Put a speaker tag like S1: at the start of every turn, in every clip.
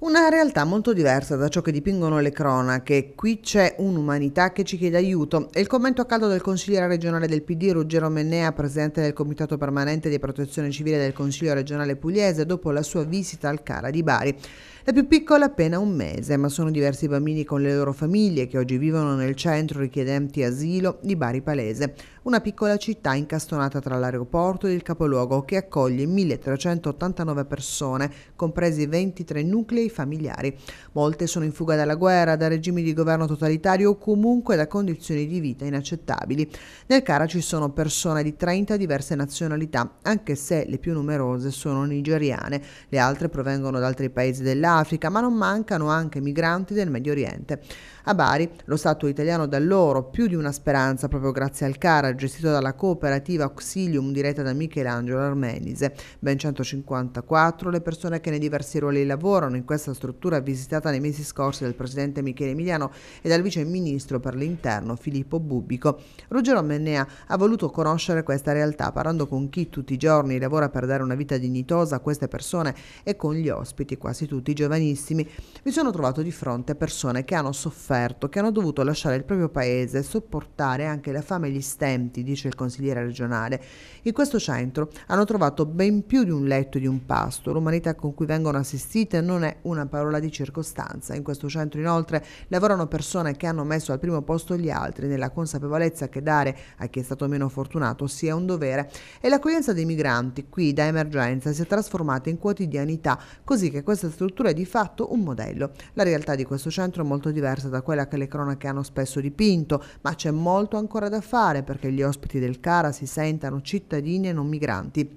S1: Una realtà molto diversa da ciò che dipingono le cronache. Qui c'è un'umanità che ci chiede aiuto. È il commento a caldo del consigliere regionale del PD Ruggero Mennea, presidente del Comitato Permanente di Protezione Civile del Consiglio regionale pugliese, dopo la sua visita al Cara di Bari. La più piccola appena un mese, ma sono diversi bambini con le loro famiglie che oggi vivono nel centro richiedenti asilo di Bari Palese una piccola città incastonata tra l'aeroporto ed il capoluogo che accoglie 1389 persone, compresi 23 nuclei familiari. Molte sono in fuga dalla guerra, da regimi di governo totalitario o comunque da condizioni di vita inaccettabili. Nel Cara ci sono persone di 30 diverse nazionalità, anche se le più numerose sono nigeriane. Le altre provengono da altri paesi dell'Africa, ma non mancano anche migranti del Medio Oriente. A Bari, lo Stato italiano dà loro più di una speranza proprio grazie al Cara gestito dalla cooperativa Auxilium diretta da Michelangelo Armenise. Ben 154 le persone che nei diversi ruoli lavorano in questa struttura visitata nei mesi scorsi dal presidente Michele Emiliano e dal vice ministro per l'interno Filippo Bubico. Ruggero Mennea ha voluto conoscere questa realtà parlando con chi tutti i giorni lavora per dare una vita dignitosa a queste persone e con gli ospiti, quasi tutti giovanissimi. Mi sono trovato di fronte a persone che hanno sofferto, che hanno dovuto lasciare il proprio paese e sopportare anche la fame e gli stenti studenti, dice il consigliere regionale. In questo centro hanno trovato ben più di un letto e di un pasto. L'umanità con cui vengono assistite non è una parola di circostanza. In questo centro inoltre lavorano persone che hanno messo al primo posto gli altri nella consapevolezza che dare a chi è stato meno fortunato sia un dovere e l'accoglienza dei migranti qui da emergenza si è trasformata in quotidianità, così che questa struttura è di fatto un modello. La realtà di questo centro è molto diversa da quella che le cronache hanno spesso dipinto, ma c'è molto ancora da fare perché che gli ospiti del Cara si sentano cittadini e non migranti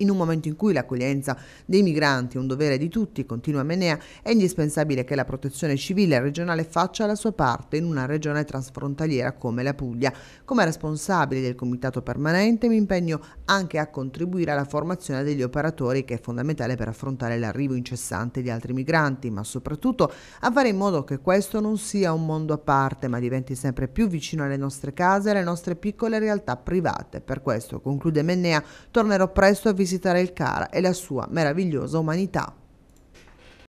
S1: in un momento in cui l'accoglienza dei migranti è un dovere di tutti, continua Menea, è indispensabile che la protezione civile regionale faccia la sua parte in una regione trasfrontaliera come la Puglia. Come responsabile del comitato permanente mi impegno anche a contribuire alla formazione degli operatori che è fondamentale per affrontare l'arrivo incessante di altri migranti, ma soprattutto a fare in modo che questo non sia un mondo a parte, ma diventi sempre più vicino alle nostre case e alle nostre piccole realtà private. Per questo, conclude Mennea, tornerò presto a visitare visitare il Cara e la sua meravigliosa umanità.